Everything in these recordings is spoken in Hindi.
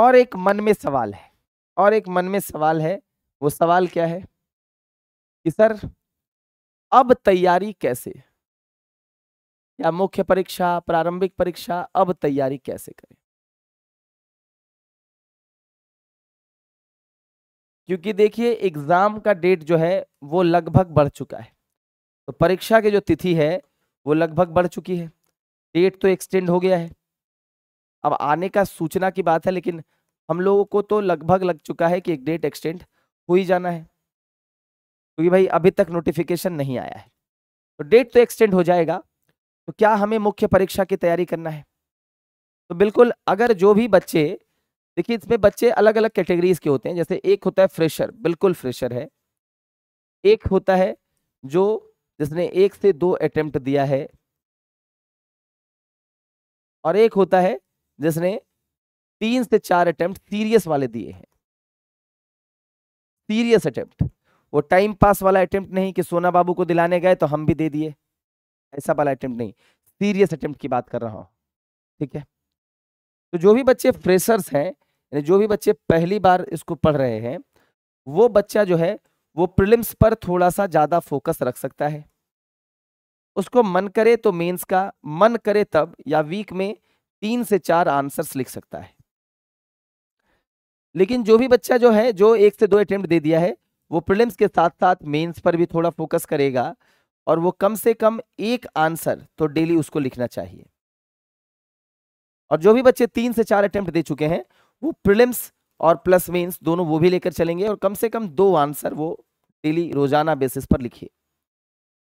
और एक मन में सवाल है और एक मन में सवाल है वो सवाल क्या है कि सर अब तैयारी कैसे या मुख्य परीक्षा प्रारंभिक परीक्षा अब तैयारी कैसे करें क्योंकि देखिए एग्जाम का डेट जो है वो लगभग बढ़ चुका है तो परीक्षा की जो तिथि है वो लगभग बढ़ चुकी है डेट तो एक्सटेंड हो गया है अब आने का सूचना की बात है लेकिन हम लोगों को तो लगभग लग चुका है कि एक डेट एक्सटेंड हो ही जाना है क्योंकि तो भाई अभी तक नोटिफिकेशन नहीं आया है तो डेट तो एक्सटेंड हो जाएगा तो क्या हमें मुख्य परीक्षा की तैयारी करना है तो बिल्कुल अगर जो भी बच्चे देखिए इसमें बच्चे अलग अलग कैटेगरीज के होते हैं जैसे एक होता है फ्रेशर बिल्कुल फ्रेशर है एक होता है जो जिसने एक से दो अटेम्प्ट दिया है और एक होता है जिसने तीन से चार अटेम्प्ट सीरियस वाले दिए हैं सीरियस अटेम्प्ट वो टाइम पास वाला अटेम्प्ट नहीं कि सोना बाबू को दिलाने गए तो हम भी दे दिए ऐसा वाला अटेम्प्ट नहीं सीरियस अटेम्प्ट की बात कर रहा हूं ठीक है तो जो भी बच्चे फ्रेशर्स हैं जो भी बच्चे पहली बार इसको पढ़ रहे हैं वो बच्चा जो है वो प्रिलिम्स पर थोड़ा सा ज़्यादा फोकस रख सकता है उसको मन करे तो मेंस का मन करे तब या वीक में तीन से चार आंसर्स लिख सकता है लेकिन जो भी बच्चा जो है जो एक से दो अटेम्प्ट दे दिया है वो प्रिलिम्स के साथ साथ मेंस पर भी थोड़ा फोकस करेगा और वो कम से कम एक आंसर तो डेली उसको लिखना चाहिए और जो भी बच्चे तीन से चार अटेम्प्ट दे चुके हैं वो प्रिलिम्स और प्लस मेंस दोनों वो भी लेकर चलेंगे और कम से कम दो आंसर वो डेली रोजाना बेसिस पर लिखिए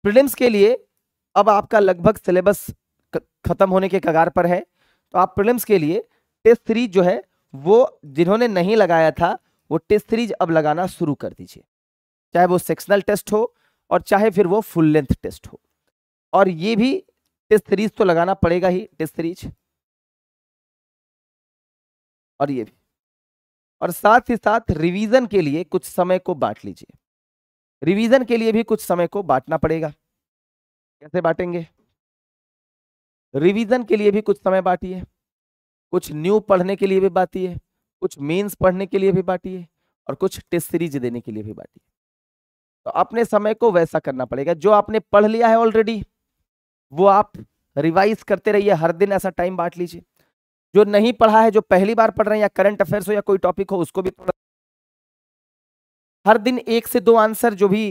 प्रिलिम्स के लिए अब आपका लगभग सिलेबस खत्म होने के कगार पर है तो आप प्रीलिम्स के लिए टेस्ट सीरीज जो है वो जिन्होंने नहीं लगाया था वो टेस्ट सीरीज अब लगाना शुरू कर दीजिए चाहे वो सेक्शनल टेस्ट हो और चाहे फिर वो फुल लेंथ टेस्ट हो और ये भी टेस्ट सीरीज तो लगाना पड़ेगा ही टेस्ट सीरीज और ये भी और साथ ही साथ रिवीजन के लिए कुछ समय को बांट लीजिए रिवीजन के लिए भी कुछ समय को बांटना पड़ेगा कैसे बांटेंगे रिवीजन के लिए भी कुछ समय बांटिए कुछ न्यू पढ़ने के लिए भी बांटिए कुछ मेंस पढ़ने के लिए भी बांटिए और कुछ टेस्ट सीरीज देने के लिए भी बांटिए तो अपने समय को वैसा करना पड़ेगा जो आपने पढ़ लिया है ऑलरेडी वो आप रिवाइज करते रहिए हर दिन ऐसा टाइम बांट लीजिए जो नहीं पढ़ा है जो पहली बार पढ़ रहे हैं या करंट अफेयर्स हो या कोई टॉपिक हो उसको भी पढ़ हर दिन एक से दो आंसर जो भी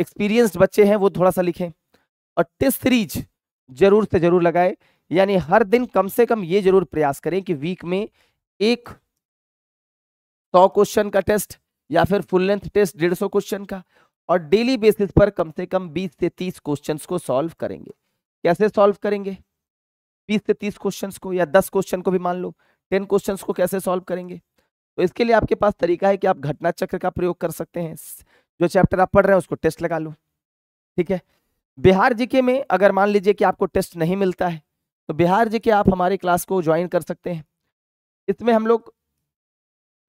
एक्सपीरियंस्ड बच्चे हैं वो थोड़ा सा लिखें और टेस्ट सीरीज जरूर से जरूर लगाए यानी हर दिन कम से कम ये जरूर प्रयास करें कि वीक में एक सौ क्वेश्चन का टेस्ट या फिर फुल लेंथ टेस्ट डेढ़ सौ क्वेश्चन का और डेली बेसिस पर कम से कम बीस से तीस क्वेश्चन को सॉल्व करेंगे कैसे सॉल्व करेंगे बीस से तीस क्वेश्चन को या दस क्वेश्चन को भी मान लो टेन क्वेश्चन को कैसे सॉल्व करेंगे तो इसके लिए आपके पास तरीका है कि आप घटना चक्र का प्रयोग कर सकते हैं जो चैप्टर आप पढ़ रहे हैं उसको टेस्ट लगा लो ठीक है बिहार जीके में अगर मान लीजिए कि आपको टेस्ट नहीं मिलता है तो बिहार जीके आप हमारी क्लास को ज्वाइन कर सकते हैं इसमें हम लोग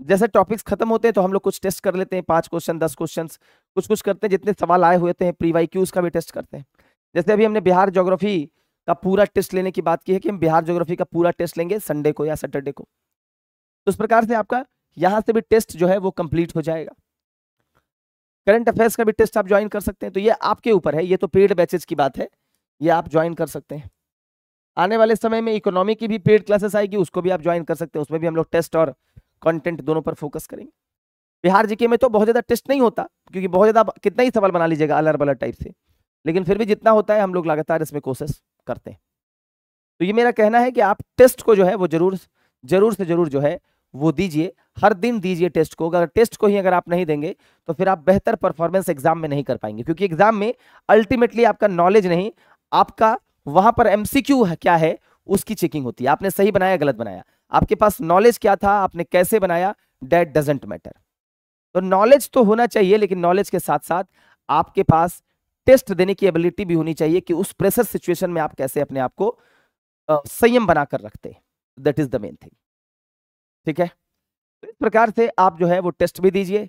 जैसे टॉपिक्स खत्म होते हैं तो हम लोग कुछ टेस्ट कर लेते हैं पांच क्वेश्चन दस क्वेश्चन कुछ कुछ करते हैं जितने सवाल आए हुए हैं प्री वाई क्यूज का भी टेस्ट करते हैं जैसे अभी हमने बिहार जोग्राफी का पूरा टेस्ट लेने की बात की है कि हम बिहार जोग्राफी का पूरा टेस्ट लेंगे संडे को या सैटरडे को तो उस प्रकार से आपका यहाँ से भी टेस्ट जो है वो कंप्लीट हो जाएगा करंट अफेयर्स का भी टेस्ट आप ज्वाइन कर सकते हैं तो ये आपके ऊपर है ये तो पेड बैचेज की बात है ये आप ज्वाइन कर सकते हैं आने वाले समय में इकोनॉमी की भी पेड क्लासेस आएगी उसको भी आप ज्वाइन कर सकते हैं उसमें भी हम लोग टेस्ट और कंटेंट दोनों पर फोकस करेंगे बिहार जीके में तो बहुत ज़्यादा टेस्ट नहीं होता क्योंकि बहुत ज़्यादा कितना ही सवाल बना लीजिएगा अलर बलर टाइप से लेकिन फिर भी जितना होता है हम लोग लगातार इसमें कोशिश करते हैं तो ये मेरा कहना है कि आप टेस्ट को जो है वो जरूर जरूर से जरूर जो है वो दीजिए हर दिन दीजिए टेस्ट को अगर टेस्ट को ही अगर आप नहीं देंगे तो फिर आप बेहतर परफॉर्मेंस एग्जाम में नहीं कर पाएंगे क्योंकि एग्जाम में अल्टीमेटली आपका नॉलेज नहीं आपका वहां पर क्यू क्या है उसकी चेकिंग होती है आपने सही बनाया गलत बनाया आपके पास नॉलेज क्या था आपने कैसे बनाया डेट डजेंट मैटर तो नॉलेज तो होना चाहिए लेकिन नॉलेज के साथ साथ आपके पास टेस्ट देने की एबिलिटी भी होनी चाहिए कि उस प्रेशर सिचुएशन में आप कैसे अपने आप को संयम बनाकर रखते हैं that is the main thing ठीक है तो इस प्रकार से आप जो है वो टेस्ट भी दीजिए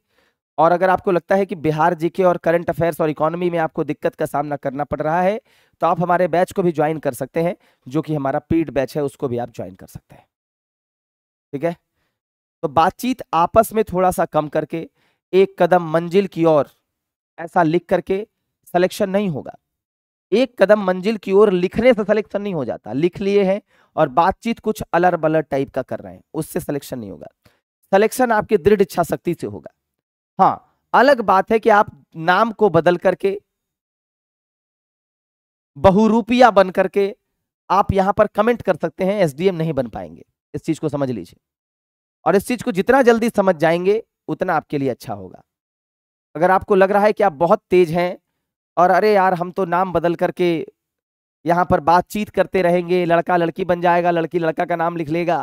और अगर आपको लगता है कि बिहार जीके और करंट अफेयर्स और इकोनॉमी में आपको दिक्कत का सामना करना पड़ रहा है तो आप हमारे बैच को भी ज्वाइन कर सकते हैं जो कि हमारा पीड बैच है उसको भी आप ज्वाइन कर सकते हैं ठीक है तो बातचीत आपस में थोड़ा सा कम करके एक कदम मंजिल की ओर ऐसा लिख करके सिलेक्शन नहीं होगा एक कदम मंजिल की ओर लिखने से सिलेक्शन नहीं हो जाता लिख लिए हैं और बातचीत कुछ अलर बलर टाइप का कर रहे हैं उससे सिलेक्शन नहीं होगा सिलेक्शन आपकी दृढ़ इच्छा शक्ति से होगा हाँ अलग बात है कि आप नाम को बदल करके बहुरूपिया बन करके आप यहां पर कमेंट कर सकते हैं एसडीएम नहीं बन पाएंगे इस चीज को समझ लीजिए और इस चीज को जितना जल्दी समझ जाएंगे उतना आपके लिए अच्छा होगा अगर आपको लग रहा है कि आप बहुत तेज हैं और अरे यार हम तो नाम बदल करके यहाँ पर बातचीत करते रहेंगे लड़का लड़की बन जाएगा लड़की लड़का का नाम लिख लेगा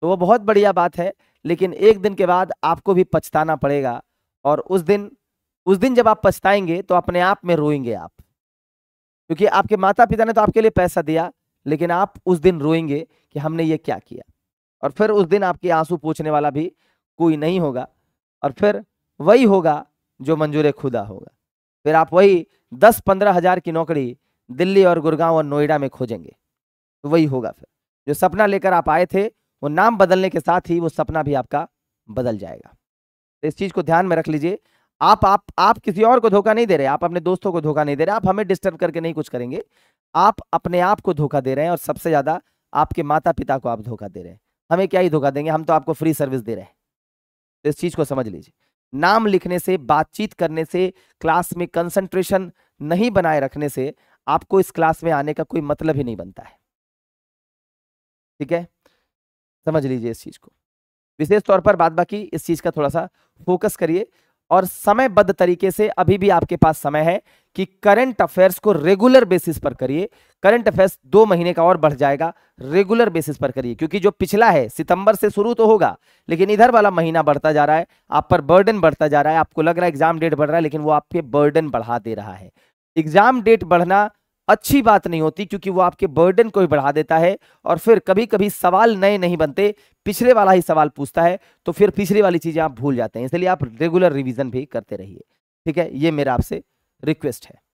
तो वो बहुत बढ़िया बात है लेकिन एक दिन के बाद आपको भी पछताना पड़ेगा और उस दिन उस दिन जब आप पछताएंगे तो अपने आप में रोएंगे आप क्योंकि आपके माता पिता ने तो आपके लिए पैसा दिया लेकिन आप उस दिन रोएंगे कि हमने ये क्या किया और फिर उस दिन आपके आंसू पूछने वाला भी कोई नहीं होगा और फिर वही होगा जो मंजूर खुदा होगा फिर आप वही दस पंद्रह हजार की नौकरी दिल्ली और गुड़गांव और नोएडा में खोजेंगे तो वही होगा फिर जो सपना लेकर आप आए थे वो नाम बदलने के साथ ही वो सपना भी आपका बदल जाएगा तो इस चीज़ को ध्यान में रख लीजिए आप आप आप किसी और को धोखा नहीं दे रहे आप अपने दोस्तों को धोखा नहीं दे रहे आप हमें डिस्टर्ब करके नहीं कुछ करेंगे आप अपने आप को धोखा दे रहे हैं और सबसे ज़्यादा आपके माता पिता को आप धोखा दे रहे हैं हमें क्या ही धोखा देंगे हम तो आपको फ्री सर्विस दे रहे हैं तो इस चीज़ को समझ लीजिए नाम लिखने से बातचीत करने से क्लास में कंसंट्रेशन नहीं बनाए रखने से आपको इस क्लास में आने का कोई मतलब ही नहीं बनता है ठीक है समझ लीजिए इस चीज़ को विशेष तौर पर बाद बाकी इस चीज़ का थोड़ा सा फोकस करिए और समयबद्ध तरीके से अभी भी आपके पास समय है कि करंट अफेयर्स को रेगुलर बेसिस पर करिए करंट अफेयर्स दो महीने का और बढ़ जाएगा रेगुलर बेसिस पर करिए क्योंकि जो पिछला है सितंबर से शुरू तो होगा लेकिन इधर वाला महीना बढ़ता जा रहा है आप पर बर्डन बढ़ता जा रहा है आपको लग रहा है एग्जाम डेट बढ़ रहा है लेकिन वो आपके बर्डन बढ़ा दे रहा है एग्जाम डेट बढ़ना अच्छी बात नहीं होती क्योंकि वो आपके बर्डन को ही बढ़ा देता है और फिर कभी कभी सवाल नए नहीं बनते पिछले वाला ही सवाल पूछता है तो फिर पिछली वाली चीज़ें आप भूल जाते हैं इसलिए आप रेगुलर रिविज़न भी करते रहिए ठीक है ये मेरा आपसे रिक्वेस्ट है